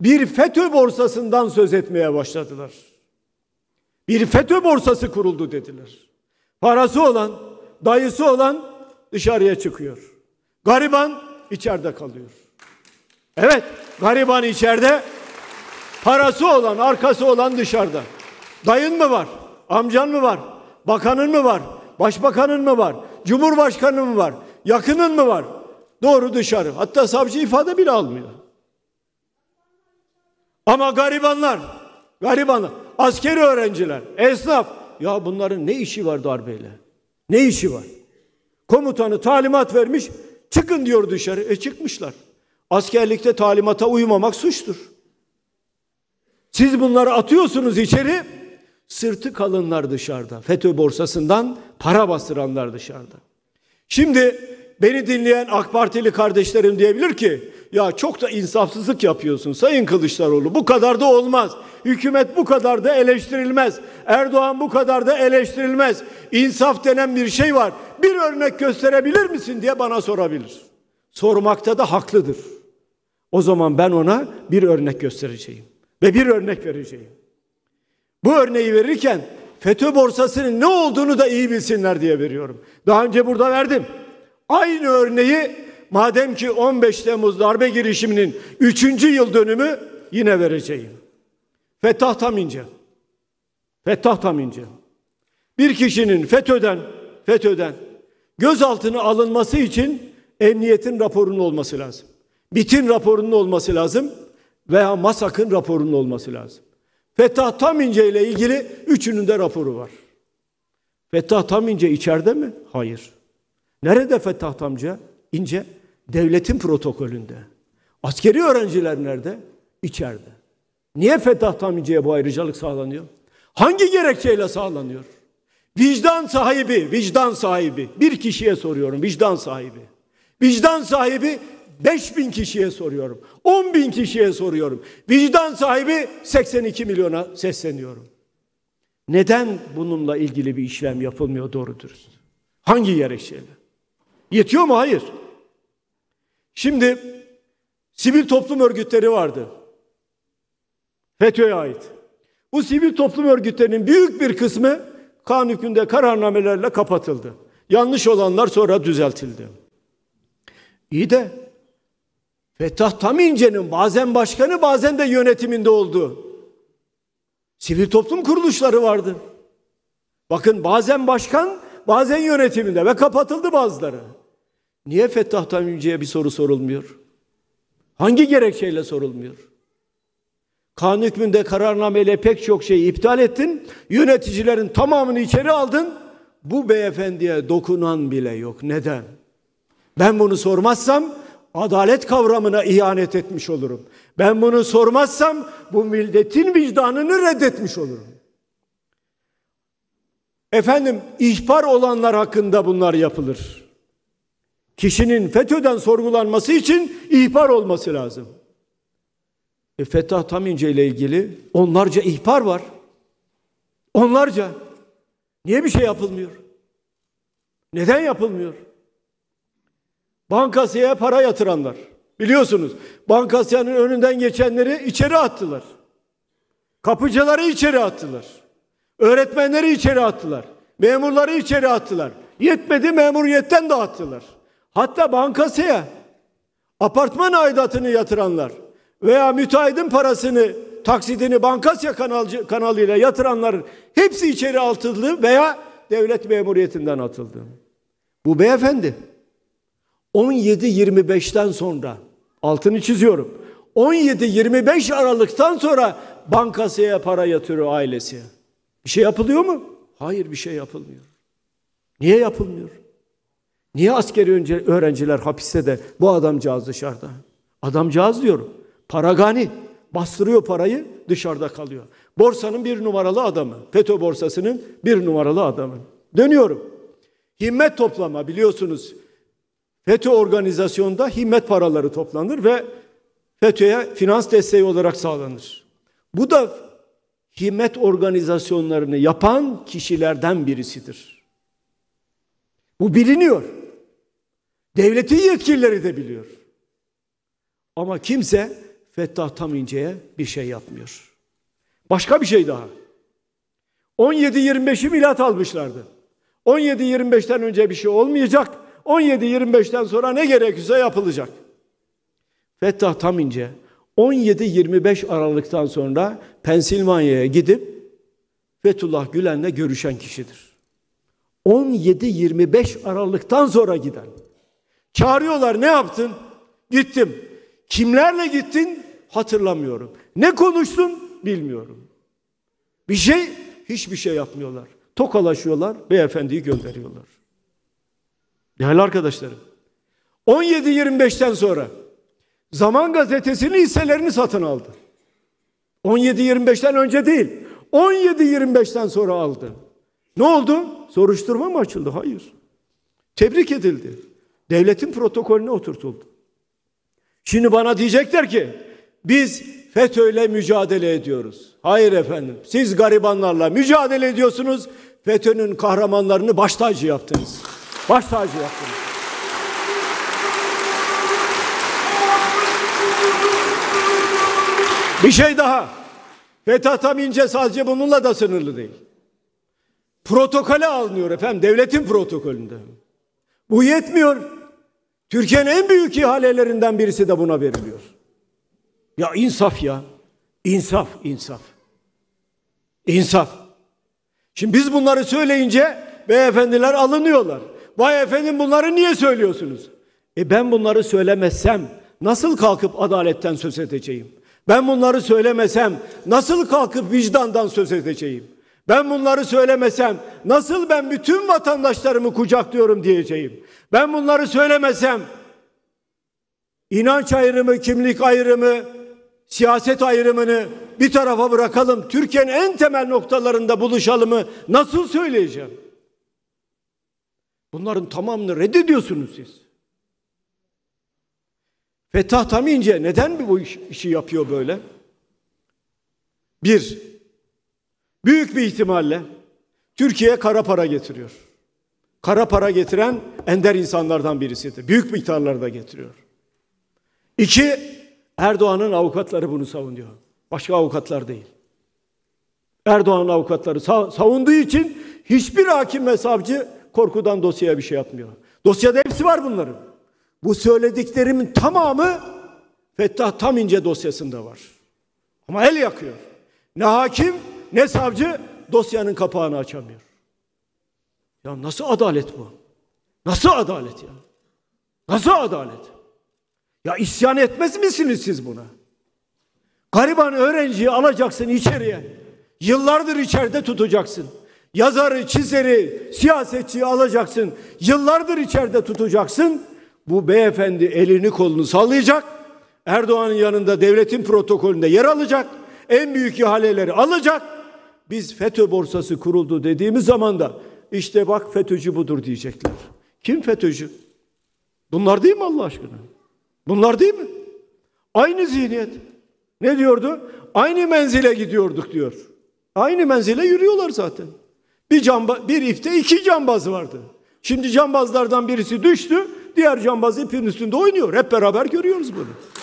bir FETÖ borsasından söz etmeye başladılar. Bir FETÖ borsası kuruldu dediler. Parası olan, dayısı olan dışarıya çıkıyor. Gariban içeride kalıyor. Evet, gariban içeride, parası olan, arkası olan dışarıda. Dayın mı var? Amcan mı var? Bakanın mı var? Başbakanın mı var? Cumhurbaşkanın mı var? Yakının mı var? Doğru dışarı. Hatta savcı ifade bile almıyor. Ama garibanlar, garibanlar, askeri öğrenciler, esnaf. Ya bunların ne işi var darbeyle? Ne işi var? Komutanı talimat vermiş, çıkın diyor dışarı. E çıkmışlar. Askerlikte talimata uymamak suçtur. Siz bunları atıyorsunuz içeri, sırtı kalınlar dışarıda. FETÖ borsasından para bastıranlar dışarıda. Şimdi beni dinleyen AK Partili kardeşlerim diyebilir ki ya çok da insafsızlık yapıyorsun Sayın Kılıçdaroğlu. Bu kadar da olmaz. Hükümet bu kadar da eleştirilmez. Erdoğan bu kadar da eleştirilmez. İnsaf denen bir şey var. Bir örnek gösterebilir misin diye bana sorabilir. Sormakta da haklıdır. O zaman ben ona bir örnek göstereceğim ve bir örnek vereceğim. Bu örneği verirken FETÖ borsasının ne olduğunu da iyi bilsinler diye veriyorum. Daha önce burada verdim. Aynı örneği madem ki 15 Temmuz darbe girişiminin 3. yıl dönümü yine vereceğim. Fetah tamince, fetah tamince. Bir kişinin FETÖ'den, FETÖ'den gözaltına alınması için emniyetin raporunun olması lazım. BİT'in raporunun olması lazım veya MASAK'ın raporunun olması lazım. Fetah Tamince ile ilgili üçünün de raporu var. Fetah Tamince içeride mi? Hayır. Nerede fetah Tamca? İnce. Devletin protokolünde. Askeri öğrenciler nerede? İçeride. Niye Fetah Tamice'ye bu ayrıcalık sağlanıyor? Hangi gerekçeyle sağlanıyor? Vicdan sahibi, vicdan sahibi. Bir kişiye soruyorum, vicdan sahibi. Vicdan sahibi 5 bin kişiye soruyorum. 10 bin kişiye soruyorum. Vicdan sahibi 82 milyona sesleniyorum. Neden bununla ilgili bir işlem yapılmıyor doğru dürüst? Hangi gerekçeyle? Yetiyor mu? Hayır. Şimdi sivil toplum örgütleri vardı. FETÖ'ye ait. Bu sivil toplum örgütlerinin büyük bir kısmı kan hükmünde kararnamelerle kapatıldı. Yanlış olanlar sonra düzeltildi. İyi de Fettah Tamince'nin bazen başkanı bazen de yönetiminde olduğu sivil toplum kuruluşları vardı. Bakın bazen başkan bazen yönetiminde ve kapatıldı bazıları. Niye Fettah'tan Yüce'ye bir soru sorulmuyor? Hangi gerekçeyle sorulmuyor? Kanun hükmünde kararnameyle pek çok şeyi iptal ettin. Yöneticilerin tamamını içeri aldın. Bu beyefendiye dokunan bile yok. Neden? Ben bunu sormazsam adalet kavramına ihanet etmiş olurum. Ben bunu sormazsam bu milletin vicdanını reddetmiş olurum. Efendim ihbar olanlar hakkında bunlar yapılır kişinin FETÖ'den sorgulanması için ihbar olması lazım. E Fethah Tamince ile ilgili onlarca ihbar var. Onlarca. Niye bir şey yapılmıyor? Neden yapılmıyor? Bankasıya para yatıranlar. Biliyorsunuz bankasyanın önünden geçenleri içeri attılar. Kapıcıları içeri attılar. Öğretmenleri içeri attılar. Memurları içeri attılar. Yetmedi memuriyetten dağıttılar hatta bankasıya apartman aidatını yatıranlar veya müteahhidin parasını taksidini Bankasya kanalcı, kanalıyla yatıranlar hepsi içeri atıldı veya devlet memuriyetinden atıldı. Bu beyefendi 17-25'ten sonra altını çiziyorum. 17-25 Aralık'tan sonra bankasıya para yatırıyor ailesi. Bir şey yapılıyor mu? Hayır bir şey yapılmıyor. Niye yapılmıyor? Niye askeri önce öğrenciler hapiste de bu adamcağız dışarıda? Adamcağız diyorum. Paragani bastırıyor parayı dışarıda kalıyor. Borsanın bir numaralı adamı. FETÖ borsasının bir numaralı adamı. Dönüyorum. Himmet toplama biliyorsunuz. FETÖ organizasyonda himmet paraları toplanır ve FETÖ'ye finans desteği olarak sağlanır. Bu da himmet organizasyonlarını yapan kişilerden birisidir. Bu biliniyor. Devletin yetkilileri de biliyor. Ama kimse Fettah Tamince'ye bir şey yapmıyor. Başka bir şey daha. 17-25'i milat almışlardı. 17-25'ten önce bir şey olmayacak. 17-25'ten sonra ne gerekiyorsa yapılacak. Fettah Tamince 17-25 Aralık'tan sonra Pensilvanya'ya gidip Fethullah Gülen'le görüşen kişidir. 17-25 Aralık'tan sonra giden. Çağırıyorlar ne yaptın? Gittim. Kimlerle gittin? Hatırlamıyorum. Ne konuştun? Bilmiyorum. Bir şey? Hiçbir şey yapmıyorlar. Tokalaşıyorlar, beyefendiyi gönderiyorlar. Değerli arkadaşlarım, 17-25'ten sonra Zaman Gazetesi'nin hisselerini satın aldı. 17-25'ten önce değil, 17-25'ten sonra aldı. Ne oldu? Soruşturma mı açıldı? Hayır. Tebrik edildi. Devletin protokolüne oturtuldu. Şimdi bana diyecekler ki biz FETÖ'yle mücadele ediyoruz. Hayır efendim. Siz garibanlarla mücadele ediyorsunuz. FETÖ'nün kahramanlarını baş tacı yaptınız. Baş tacı yaptınız. Bir şey daha. FETÖ tamince sadece bununla da sınırlı değil. Protokole alınıyor efendim. Devletin protokolünde. Bu yetmiyor. Türkiye'nin en büyük ihalelerinden birisi de buna veriliyor. Ya insaf ya. İnsaf, insaf. İnsaf. Şimdi biz bunları söyleyince beyefendiler alınıyorlar. Vay efendim bunları niye söylüyorsunuz? E ben bunları söylemezsem nasıl kalkıp adaletten söz edeceğim? Ben bunları söylemesem nasıl kalkıp vicdandan söz edeceğim? Ben bunları söylemesem nasıl ben bütün vatandaşlarımı kucaklıyorum diyeceğim. Ben bunları söylemesem inanç ayrımı, kimlik ayrımı, siyaset ayrımını bir tarafa bırakalım. Türkiye'nin en temel noktalarında buluşalımı nasıl söyleyeceğim? Bunların tamamını reddediyorsunuz siz. Fettah Tamince neden bu işi yapıyor böyle? Bir, Büyük bir ihtimalle Türkiye'ye kara para getiriyor. Kara para getiren ender insanlardan birisidir. Büyük miktarlarda getiriyor. İki, Erdoğan'ın avukatları bunu savunuyor. Başka avukatlar değil. Erdoğan'ın avukatları savunduğu için hiçbir hakim ve savcı korkudan dosyaya bir şey yapmıyor. Dosyada hepsi var bunların. Bu söylediklerimin tamamı Fettah Tam ince dosyasında var. Ama el yakıyor. Ne hakim ne savcı dosyanın kapağını açamıyor. Ya nasıl adalet bu? Nasıl adalet ya? Nasıl adalet? Ya isyan etmez misiniz siz buna? Gariban öğrenciyi alacaksın içeriye. Yıllardır içeride tutacaksın. Yazarı, çizeri, siyasetçiyi alacaksın. Yıllardır içeride tutacaksın. Bu beyefendi elini kolunu sallayacak. Erdoğan'ın yanında devletin protokolünde yer alacak. En büyük ihaleleri alacak biz FETÖ borsası kuruldu dediğimiz zaman da işte bak FETÖ'cü budur diyecekler. Kim FETÖ'cü? Bunlar değil mi Allah aşkına? Bunlar değil mi? Aynı zihniyet. Ne diyordu? Aynı menzile gidiyorduk diyor. Aynı menzile yürüyorlar zaten. Bir, camba, bir ipte iki cambaz vardı. Şimdi cambazlardan birisi düştü, diğer cambaz ipin üstünde oynuyor. Hep beraber görüyoruz bunu.